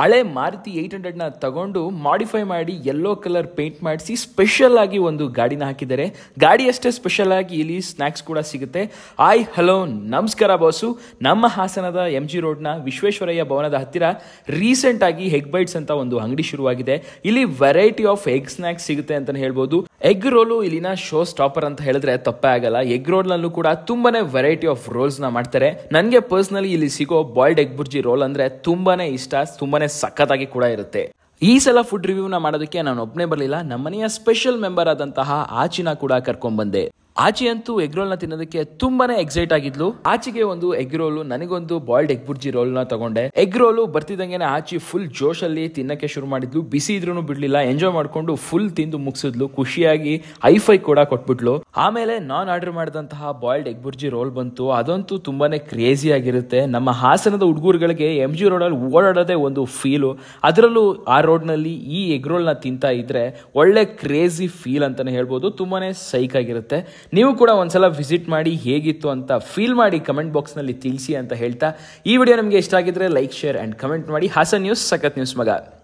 ಹಳೆ ಮಾರುತಿ ಏಯ್ಟ್ ಹಂಡ್ರೆಡ್ನ ತಗೊಂಡು ಮಾಡಿಫೈ ಮಾಡಿ ಯೆಲ್ಲೋ ಕಲರ್ ಪೇಂಟ್ ಮಾಡಿಸಿ ಸ್ಪೆಷಲ್ ಆಗಿ ಒಂದು ಗಾಡಿನ ಹಾಕಿದ್ದಾರೆ ಗಾಡಿ ಅಷ್ಟೇ ಸ್ಪೆಷಲ್ ಆಗಿ ಇಲ್ಲಿ ಸ್ನ್ಯಾಕ್ಸ್ ಕೂಡ ಸಿಗುತ್ತೆ ಆಯ್ ಹಲೋ ನಮಸ್ಕಾರ ಬಾಸು ನಮ್ಮ ಹಾಸನದ ಎಂ ಜಿ ರೋಡ್ನ ವಿಶ್ವೇಶ್ವರಯ್ಯ ಭವನದ ಹತ್ತಿರ ರೀಸೆಂಟ್ ಆಗಿ ಎಗ್ ಬೈಟ್ಸ್ ಅಂತ ಒಂದು ಅಂಗಡಿ ಶುರುವಾಗಿದೆ ಇಲ್ಲಿ ವೆರೈಟಿ ಆಫ್ ಎಗ್ ಸ್ನ್ಯಾಕ್ಸ್ ಸಿಗುತ್ತೆ ಅಂತ ಹೇಳ್ಬೋದು ಎಗ್ ರೋಲು ಇಲ್ಲಿನ ಶೋ ಸ್ಟಾಪರ್ ಅಂತ ಹೇಳಿದ್ರೆ ತಪ್ಪೇ ಆಗಲ್ಲ ಎಗ್ ನಲ್ಲೂ ಕೂಡ ತುಂಬಾನೇ ವೆರೈಟಿ ಆಫ್ ನ ಮಾಡ್ತಾರೆ ನನಗೆ ಪರ್ಸನಲಿ ಇಲ್ಲಿ ಸಿಗೋ ಬಾಯ್ಲ್ಡ್ ಎಗ್ ಬುರ್ಜಿ ರೋಲ್ ಅಂದ್ರೆ ತುಂಬಾನೇ ಇಷ್ಟ ತುಂಬಾನೇ ಸಕ್ಕತ್ತಾಗಿ ಸಖತ್ತಾಗಿ ಕೂಡ ಇರುತ್ತೆ ಈ ಸಲ ಫುಡ್ ರಿವ್ಯೂನ ಮಾಡೋದಕ್ಕೆ ನಾನು ಒಬ್ಬನೇ ಬರಲಿಲ್ಲ ನಮ್ಮನೆಯ ಸ್ಪೆಷಲ್ ಮೆಂಬರ್ ಆದಂತಹ ಆಚಿನ ಕೂಡ ಬಂದೆ ಆಚೆ ಅಂತೂ ಎಗ್ ನ ತಿನ್ನೋದಕ್ಕೆ ತುಂಬಾನೇ ಎಕ್ಸೈಟ್ ಆಗಿದ್ಲು ಆಚೆಗೆ ಒಂದು ಎಗ್ ರೋಲು ನನಗೊಂದು ಬಾಯ್ಲ್ಡ್ ಎಗ್ ಬುರ್ಜಿ ರೋಲ್ನ ತಗೊಂಡೆ ಎಗ್ ರೋಲು ಬರ್ತಿದಂಗೆ ಆಚಿ ಫುಲ್ ಜೋಶಲ್ಲಿ ತಿನ್ನಕ್ಕೆ ಶುರು ಮಾಡಿದ್ಲು ಬಿಸಿ ಇದ್ರೂ ಬಿಡ್ಲಿಲ್ಲ ಎಂಜಾಯ್ ಮಾಡ್ಕೊಂಡು ಫುಲ್ ತಿಂದು ಮುಗಿಸಿದ್ಲು ಖುಷಿಯಾಗಿ ಫೈ ಕೂಡ ಕೊಟ್ಬಿಟ್ಲು ಆಮೇಲೆ ನಾನ್ ಆರ್ಡರ್ ಮಾಡಿದಂತಹ ಬಾಯ್ಲ್ಡ್ ಎಗ್ ಬುರ್ಜಿ ರೋಲ್ ಬಂತು ಅದಂತೂ ತುಂಬಾನೇ ಕ್ರೇಜಿ ಆಗಿರುತ್ತೆ ನಮ್ಮ ಹಾಸನದ ಹುಡುಗರುಗಳಿಗೆ ಎಂ ಜಿ ರೋಡಲ್ಲಿ ಓಡಾಡೋದೇ ಒಂದು ಫೀಲು ಅದರಲ್ಲೂ ಆ ರೋಡ್ನಲ್ಲಿ ಈ ಎಗ್ ರೋಲ್ನ ತಿಂತಾ ಇದ್ರೆ ಒಳ್ಳೆ ಕ್ರೇಜಿ ಫೀಲ್ ಅಂತಾನೆ ಹೇಳ್ಬೋದು ತುಂಬಾನೇ ಸೈಕ್ ಆಗಿರುತ್ತೆ ನೀವು ಕೂಡ ಒಂದ್ಸಲ ವಿಸಿಟ್ ಮಾಡಿ ಹೇಗಿತ್ತು ಅಂತ ಫೀಲ್ ಮಾಡಿ ಕಮೆಂಟ್ ಬಾಕ್ಸ್ನಲ್ಲಿ ತಿಳಿಸಿ ಅಂತ ಹೇಳ್ತಾ ಈ ವಿಡಿಯೋ ನಿಮಗೆ ಇಷ್ಟ ಆಗಿದ್ರೆ ಲೈಕ್ ಶೇರ್ ಆ್ಯಂಡ್ ಕಮೆಂಟ್ ಮಾಡಿ ಹಾಸನ್ ನ್ಯೂಸ್ ಸಖತ್ ನ್ಯೂಸ್ ಮಗ